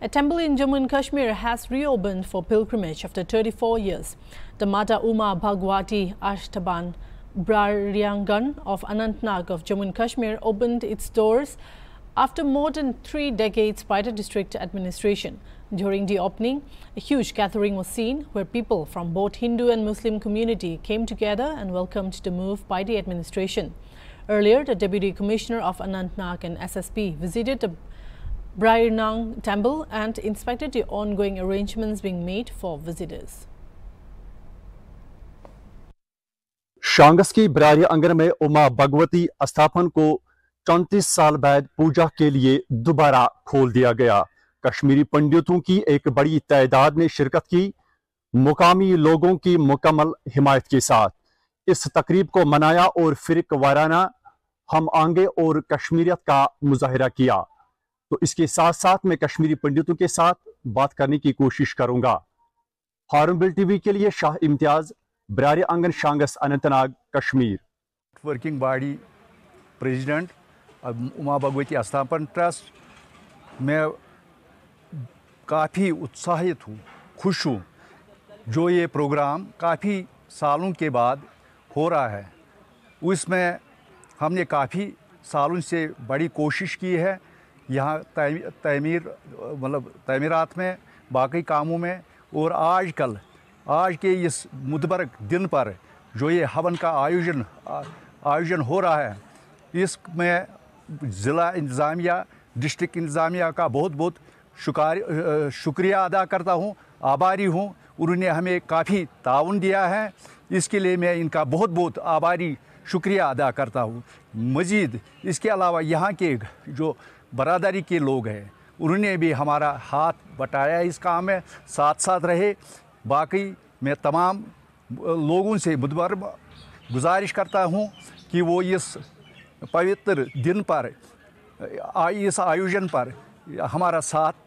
A temple in Jammu and Kashmir has reopened for pilgrimage after 34 years. The Mata Uma Bhagwati Ashtaban Brariangan of Anantnag of Jammu and Kashmir opened its doors after more than three decades by the district administration. During the opening, a huge gathering was seen where people from both Hindu and Muslim community came together and welcomed the move by the administration. Earlier, the Deputy Commissioner of Anantnag and SSP visited the Briar temple and inspected the ongoing arrangements being made for visitors. शांगस की बरारी आंगन में उमा भगवती स्थापन को 34 साल बाद पूजा के लिए दोबारा खोल दिया गया कश्मीरी पंडितों की एक बड़ी तादाद ने शिरकत की मुकामी लोगों की मुकम्मल हिमायत के साथ इस तकरीब को मनाया और फिर वाराना हम आंगे और कश्मीरियत का मुजाहरा किया तो इसके साथ साथ मैं कश्मीरी पंडितों के साथ बात करने की कोशिश करूंगा हॉर्नबिल टीवी के लिए Shah Imtiyaz Brari Angan Shangus Anantnag Kashmir working body president Uma Bhagwati अस्थापन ट्रस्ट मैं काफ़ी उत्साहित हूँ खुश हूँ जो ये प्रोग्राम काफ़ी सालों के बाद हो रहा है उसमें हमने काफ़ी सालों से बड़ी कोशिश की है यहाँ तैमीर मतलब तमीरत में बाकी कामों में और आज कल आज के इस मुतबरक दिन पर जो ये हवन का आयोजन आयोजन हो रहा है इसमें ज़िला इंतज़ामिया डिस्ट्रिक्ट इंतज़ामिया का बहुत बहुत शुक्रिया अदा करता हूँ आभारी हूँ उन्होंने हमें काफ़ी ताउन दिया है इसके लिए मैं इनका बहुत बहुत आभारी शुक्रिया अदा करता हूँ मज़ीद इसके अलावा यहाँ के जो बरदारी के लोग हैं उन्होंने भी हमारा हाथ बटाया इस काम में साथ साथ रहे बाकी मैं तमाम लोगों से बुधवार गुजारिश करता हूँ कि वो इस पवित्र दिन पर इस आयोजन पर हमारा साथ